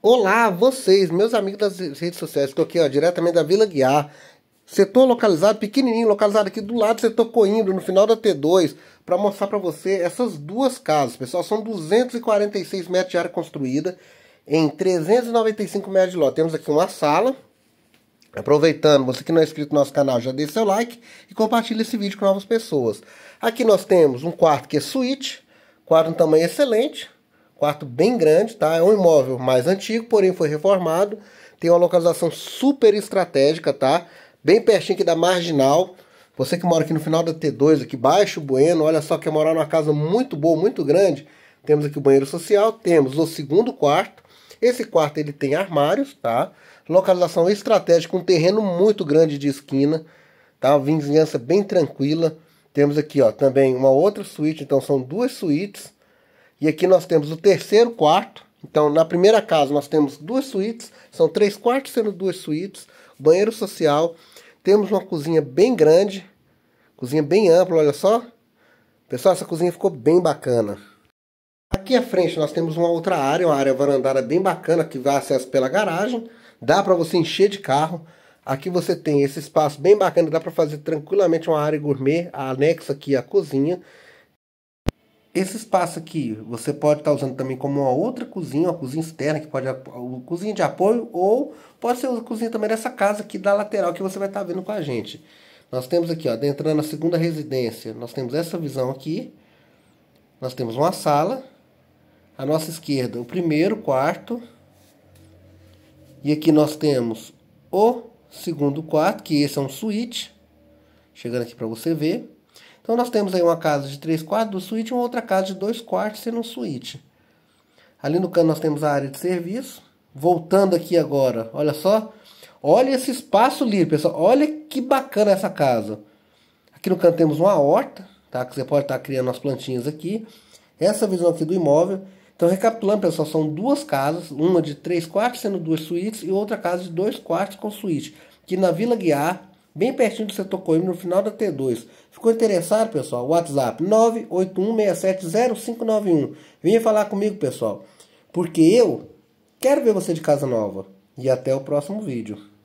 Olá, vocês, meus amigos das redes sociais, estou aqui ó, diretamente da Vila Guiar. Setor localizado, pequenininho, localizado aqui do lado do setor Coimbra, no final da T2, para mostrar para você essas duas casas, pessoal. São 246 metros de área construída, em 395 metros de lote. Temos aqui uma sala. Aproveitando, você que não é inscrito no nosso canal, já deixe seu like e compartilhe esse vídeo com novas pessoas. Aqui nós temos um quarto que é suíte, quarto um tamanho excelente, Quarto bem grande, tá? É um imóvel mais antigo, porém foi reformado. Tem uma localização super estratégica, tá? Bem pertinho aqui da Marginal. Você que mora aqui no final da T2, aqui baixo, Bueno, olha só, quer morar numa casa muito boa, muito grande. Temos aqui o banheiro social, temos o segundo quarto. Esse quarto ele tem armários, tá? Localização estratégica, um terreno muito grande de esquina, tá? Uma vizinhança bem tranquila. Temos aqui, ó, também uma outra suíte, então são duas suítes e aqui nós temos o terceiro quarto. Então, na primeira casa nós temos duas suítes, são três quartos sendo duas suítes, banheiro social. Temos uma cozinha bem grande, cozinha bem ampla, olha só. Pessoal, essa cozinha ficou bem bacana. Aqui à frente nós temos uma outra área, uma área varandada bem bacana que vai acesso pela garagem. Dá para você encher de carro. Aqui você tem esse espaço bem bacana, dá para fazer tranquilamente uma área gourmet, anexa aqui à cozinha. Esse espaço aqui você pode estar tá usando também como uma outra cozinha, uma cozinha externa, que pode uma cozinha de apoio, ou pode ser a cozinha também dessa casa aqui da lateral que você vai estar tá vendo com a gente. Nós temos aqui, ó, entrando na segunda residência, nós temos essa visão aqui. Nós temos uma sala. À nossa esquerda, o primeiro quarto. E aqui nós temos o segundo quarto, que esse é um suíte. Chegando aqui para você ver. Então nós temos aí uma casa de três quartos do suíte e uma outra casa de dois quartos sendo um suíte. Ali no canto nós temos a área de serviço. Voltando aqui agora, olha só. Olha esse espaço livre, pessoal. Olha que bacana essa casa. Aqui no canto temos uma horta, tá? Que você pode estar criando as plantinhas aqui. Essa visão aqui do imóvel. Então, recapitulando, pessoal, são duas casas, uma de três quartos sendo duas suítes e outra casa de dois quartos com suíte, que na Vila Guiar bem pertinho do setor coímio, no final da T2. Ficou interessado, pessoal? WhatsApp 981670591. Venha falar comigo, pessoal, porque eu quero ver você de casa nova. E até o próximo vídeo.